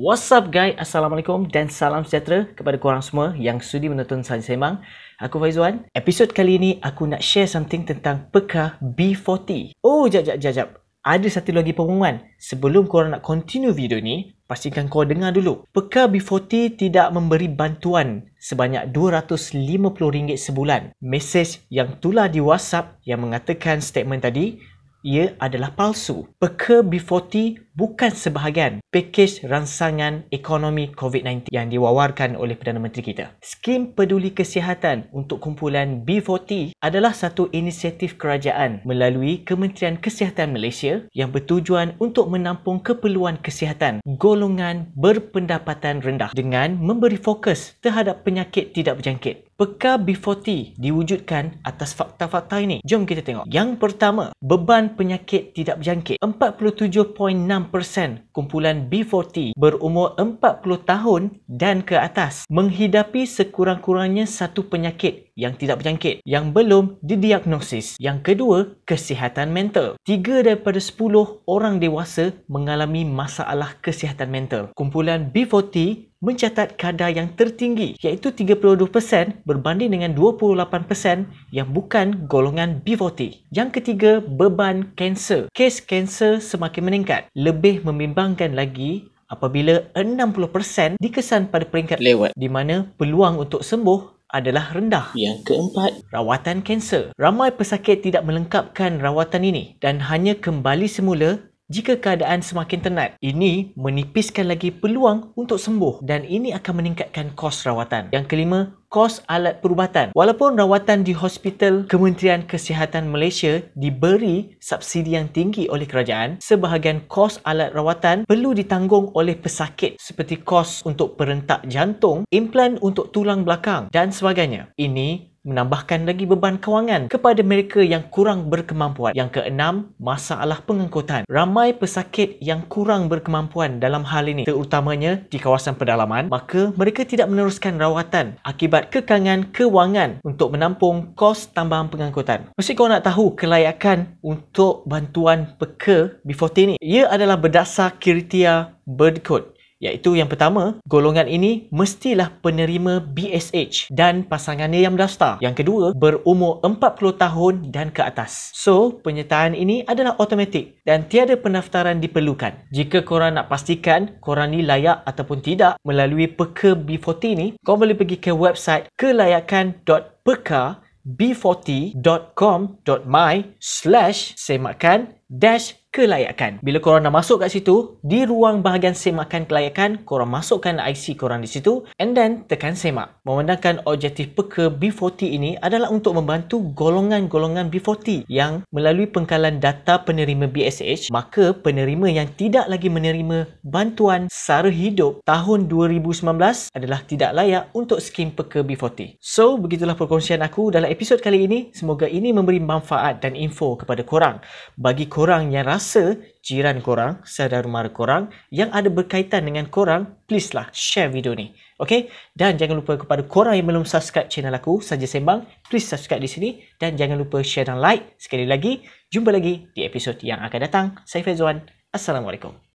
What's up guys? Assalamualaikum dan salam sejahtera kepada korang semua yang sudi menonton Sains semang. Aku Faizwan. Episod kali ini aku nak share something tentang Pekah B40. Oh, jap, jap, jap, jap. Ada satu lagi pengumuman. Sebelum korang nak continue video ni, pastikan kau dengar dulu. Pekah B40 tidak memberi bantuan sebanyak RM250 sebulan. Mesej yang tular di WhatsApp yang mengatakan statement tadi ia adalah palsu. Peke B40 bukan sebahagian pakej rangsangan ekonomi COVID-19 yang diwawarkan oleh Perdana Menteri kita. Skim Peduli Kesihatan untuk kumpulan B40 adalah satu inisiatif kerajaan melalui Kementerian Kesihatan Malaysia yang bertujuan untuk menampung keperluan kesihatan golongan berpendapatan rendah dengan memberi fokus terhadap penyakit tidak berjangkit. Peka B40 diwujudkan atas fakta-fakta ini. Jom kita tengok. Yang pertama, beban penyakit tidak berjangkit. 47.6% kumpulan B40 berumur 40 tahun dan ke atas menghidapi sekurang-kurangnya satu penyakit yang tidak berjangkit yang belum didiagnosis. Yang kedua, kesihatan mental. 3 daripada 10 orang dewasa mengalami masalah kesihatan mental. Kumpulan B40 mencatat kadar yang tertinggi iaitu 32% berbanding dengan 28% yang bukan golongan B40. Yang ketiga, beban kanser. Kes kanser semakin meningkat. Lebih membimbangkan lagi apabila 60% dikesan pada peringkat lewat di mana peluang untuk sembuh adalah rendah. Yang keempat, rawatan kanser. Ramai pesakit tidak melengkapkan rawatan ini dan hanya kembali semula jika keadaan semakin tenat, ini menipiskan lagi peluang untuk sembuh dan ini akan meningkatkan kos rawatan. Yang kelima, kos alat perubatan. Walaupun rawatan di hospital Kementerian Kesihatan Malaysia diberi subsidi yang tinggi oleh kerajaan, sebahagian kos alat rawatan perlu ditanggung oleh pesakit seperti kos untuk perentak jantung, implan untuk tulang belakang dan sebagainya. Ini menambahkan lagi beban kewangan kepada mereka yang kurang berkemampuan. Yang keenam, masalah pengangkutan. Ramai pesakit yang kurang berkemampuan dalam hal ini, terutamanya di kawasan pedalaman, maka mereka tidak meneruskan rawatan akibat kekangan kewangan untuk menampung kos tambahan pengangkutan. Mesti kau nak tahu kelayakan untuk bantuan peka B40 ni. Ia adalah berdasar kriteria bird code iaitu yang pertama, golongan ini mestilah penerima BSH dan pasangannya yang mendaftar. Yang kedua, berumur 40 tahun dan ke atas. So, penyertaan ini adalah automatik dan tiada pendaftaran diperlukan. Jika korang nak pastikan korang ni layak ataupun tidak melalui peka B40 ni, kau boleh pergi ke website kelayakan.pekab40.com.my slash semakan dash kelayakan. Bila korang dah masuk kat situ, di ruang bahagian semakan kelayakan, korang masukkan IC korang di situ and then tekan semak. Memandangkan objektif peka B40 ini adalah untuk membantu golongan-golongan B40 yang melalui pengkalan data penerima BSH, maka penerima yang tidak lagi menerima bantuan sara hidup tahun 2019 adalah tidak layak untuk skim peka B40. So, begitulah perkongsian aku dalam episod kali ini. Semoga ini memberi manfaat dan info kepada korang. Bagi korang yang rasa rasa jiran korang, saudara mara korang yang ada berkaitan dengan korang, please lah share video ni. Okay? Dan jangan lupa kepada korang yang belum subscribe channel aku, Saja Sembang, please subscribe di sini. Dan jangan lupa share dan like. Sekali lagi, jumpa lagi di episod yang akan datang. Saya Fezuan. Assalamualaikum.